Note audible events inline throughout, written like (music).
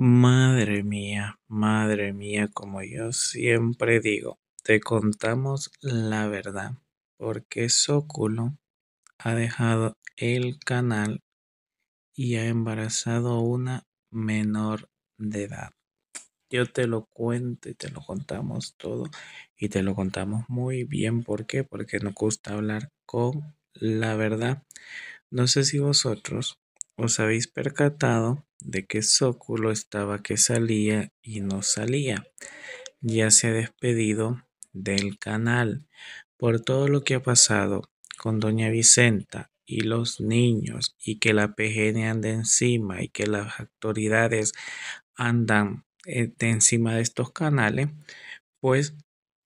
Madre mía, madre mía, como yo siempre digo, te contamos la verdad, porque Sóculo ha dejado el canal y ha embarazado a una menor de edad. Yo te lo cuento y te lo contamos todo y te lo contamos muy bien. ¿Por qué? Porque nos gusta hablar con la verdad. No sé si vosotros os habéis percatado de que Zóculo estaba que salía y no salía. Ya se ha despedido del canal por todo lo que ha pasado con doña Vicenta y los niños y que la PGN anda encima y que las autoridades andan eh, de encima de estos canales, pues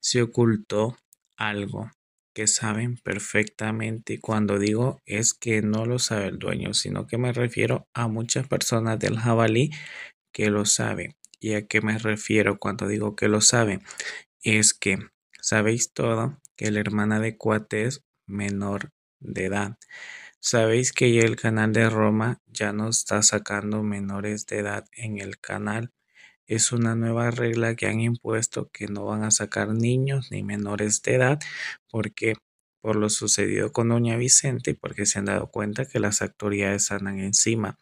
se ocultó algo que saben perfectamente. Cuando digo es que no lo sabe el dueño, sino que me refiero a muchas personas del jabalí que lo saben. ¿Y a qué me refiero cuando digo que lo saben? Es que sabéis todo que la hermana de Cuate es menor de edad. Sabéis que el canal de Roma ya no está sacando menores de edad en el canal es una nueva regla que han impuesto que no van a sacar niños ni menores de edad porque por lo sucedido con doña Vicente y porque se han dado cuenta que las autoridades andan encima.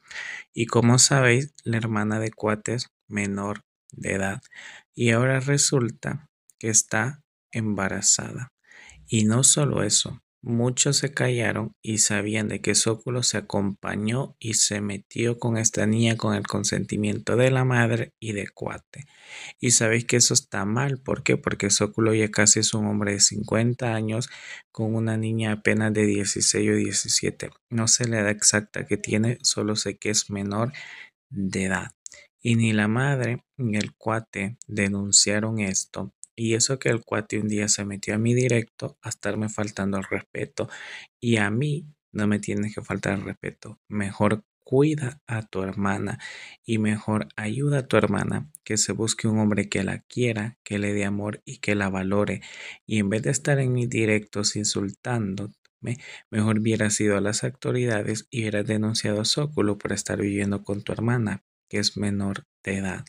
Y como sabéis, la hermana de Cuates menor de edad y ahora resulta que está embarazada. Y no solo eso, Muchos se callaron y sabían de que Sóculo se acompañó y se metió con esta niña con el consentimiento de la madre y de Cuate. Y sabéis que eso está mal, ¿por qué? Porque Sóculo ya casi es un hombre de 50 años con una niña apenas de 16 o 17. No sé la edad exacta que tiene, solo sé que es menor de edad. Y ni la madre ni el cuate denunciaron esto y eso que el cuate un día se metió a mi directo a estarme faltando el respeto. Y a mí no me tienes que faltar el respeto. Mejor cuida a tu hermana y mejor ayuda a tu hermana que se busque un hombre que la quiera, que le dé amor y que la valore. Y en vez de estar en mis directos insultándome, mejor hubiera sido a las autoridades y hubiera denunciado a Zóculo por estar viviendo con tu hermana, que es menor de edad,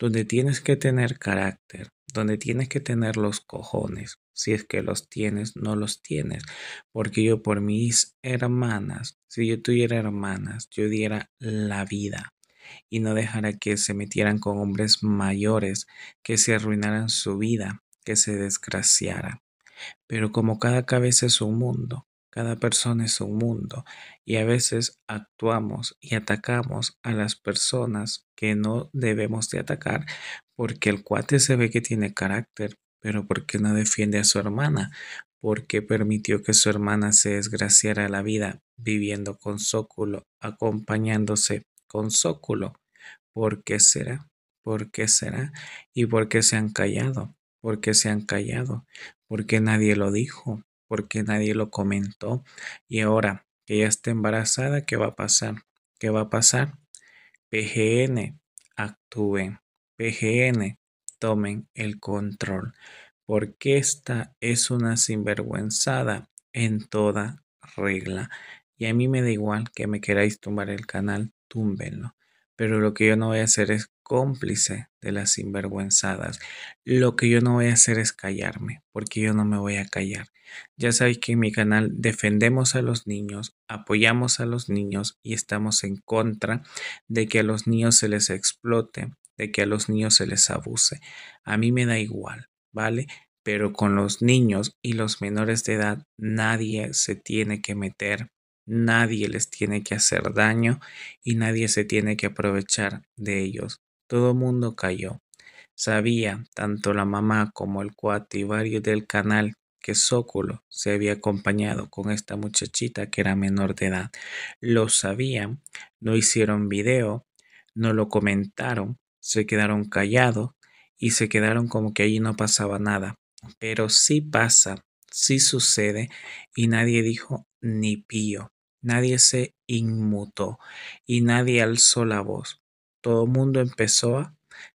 donde tienes que tener carácter, donde tienes que tener los cojones. Si es que los tienes, no los tienes. Porque yo por mis hermanas, si yo tuviera hermanas, yo diera la vida y no dejara que se metieran con hombres mayores, que se arruinaran su vida, que se desgraciaran. Pero como cada cabeza es un mundo, cada persona es un mundo y a veces actuamos y atacamos a las personas que no debemos de atacar porque el cuate se ve que tiene carácter, pero ¿por qué no defiende a su hermana? ¿Por qué permitió que su hermana se desgraciara la vida viviendo con Zóculo, acompañándose con Sóculo? ¿Por qué será? ¿Por qué será? ¿Y por qué se han callado? ¿Por qué se han callado? ¿Por qué nadie lo dijo? ¿Por qué nadie lo comentó? Y ahora que ella está embarazada, ¿qué va a pasar? ¿Qué va a pasar? PGN, actúen. PGN tomen el control, porque esta es una sinvergüenzada en toda regla. Y a mí me da igual que me queráis tumbar el canal, túmbenlo. Pero lo que yo no voy a hacer es cómplice de las sinvergüenzadas. Lo que yo no voy a hacer es callarme, porque yo no me voy a callar. Ya sabéis que en mi canal defendemos a los niños, apoyamos a los niños y estamos en contra de que a los niños se les explote, de que a los niños se les abuse. A mí me da igual, ¿vale? Pero con los niños y los menores de edad nadie se tiene que meter nadie les tiene que hacer daño y nadie se tiene que aprovechar de ellos. Todo mundo cayó. Sabía, tanto la mamá como el cuate del canal, que Zóculo se había acompañado con esta muchachita que era menor de edad. Lo sabían, no hicieron video, no lo comentaron, se quedaron callados y se quedaron como que allí no pasaba nada. Pero sí pasa, sí sucede y nadie dijo ni pío, nadie se inmutó y nadie alzó la voz. Todo mundo empezó a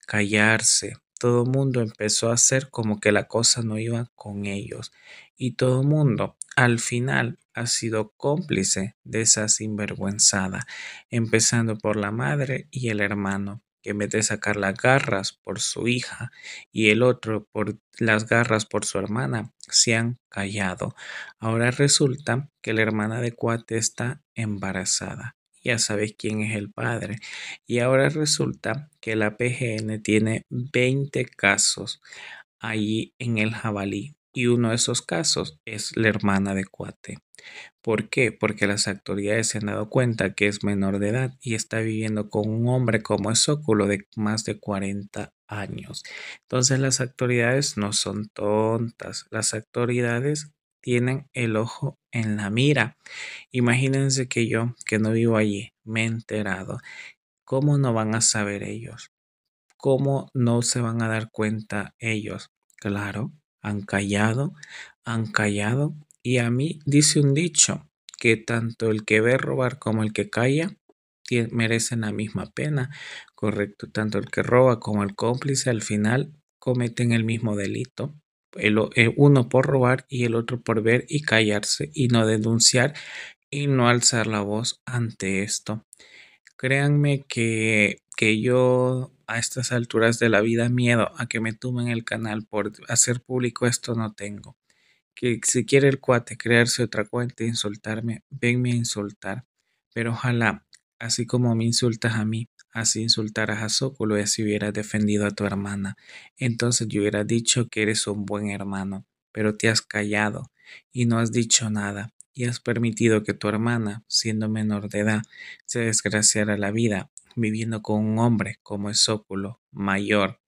callarse. Todo mundo empezó a hacer como que la cosa no iba con ellos. Y todo el mundo al final ha sido cómplice de esa sinvergüenzada, empezando por la madre y el hermano, que en vez de sacar las garras por su hija y el otro por las garras por su hermana, se han callado. Ahora resulta que la hermana de Cuate está embarazada ya sabes quién es el padre. Y ahora resulta que la PGN tiene 20 casos allí en el jabalí. Y uno de esos casos es la hermana de Cuate. ¿Por qué? Porque las autoridades se han dado cuenta que es menor de edad y está viviendo con un hombre como Sóculo de más de 40 años. Entonces las autoridades no son tontas. Las autoridades tienen el ojo en la mira. Imagínense que yo, que no vivo allí, me he enterado. ¿Cómo no van a saber ellos? ¿Cómo no se van a dar cuenta ellos? Claro, han callado, han callado. Y a mí dice un dicho que tanto el que ve robar como el que calla merecen la misma pena, correcto, tanto el que roba como el cómplice al final cometen el mismo delito. Eh, uno por robar y el otro por ver y callarse y no denunciar y no alzar la voz ante esto. Créanme que, que yo a estas alturas de la vida miedo a que me tumen el canal por hacer público esto no tengo. Que si quiere el cuate crearse otra cuenta e insultarme, venme a insultar. Pero ojalá, así como me insultas a mí, así insultaras a Zóculo y así hubieras defendido a tu hermana. Entonces yo hubiera dicho que eres un buen hermano, pero te has callado y no has dicho nada y has permitido que tu hermana, siendo menor de edad, se desgraciara la vida viviendo con un hombre como Sóculo, mayor,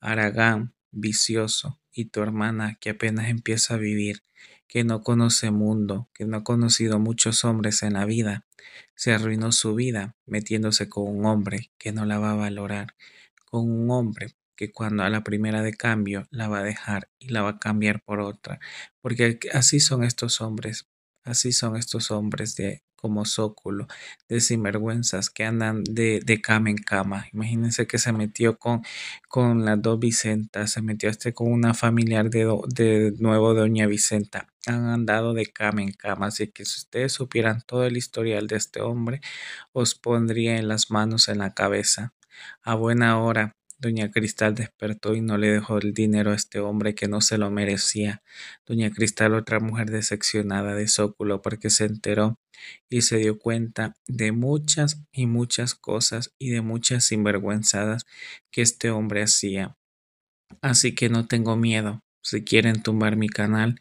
aragán, vicioso, y tu hermana que apenas empieza a vivir, que no conoce mundo, que no ha conocido muchos hombres en la vida, se arruinó su vida metiéndose con un hombre que no la va a valorar, con un hombre que cuando a la primera de cambio la va a dejar y la va a cambiar por otra, porque así son estos hombres, así son estos hombres de como Zóculo, de sinvergüenzas que andan de, cama en cama. Imagínense que se metió con, con las dos Vicentas, se metió este con una familiar de, de nuevo Doña Vicenta. Han andado de cama en cama, así que si ustedes supieran todo el historial de este hombre, os pondría en las manos en la cabeza. A buena hora Doña Cristal despertó y no le dejó el dinero a este hombre que no se lo merecía. Doña Cristal, otra mujer decepcionada de Zóculo, porque se enteró y se dio cuenta de muchas y muchas cosas y de muchas sinvergüenzadas que este hombre hacía. Así que no tengo miedo. Si quieren tumbar mi canal,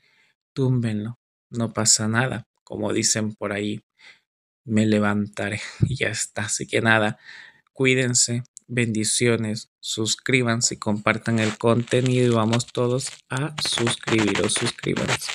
túmbenlo. No pasa nada, como dicen por ahí. Me levantaré (laughs) y ya está. Así que nada, cuídense, Bendiciones, suscríbanse, compartan el contenido y vamos todos a suscribiros, suscríbanse.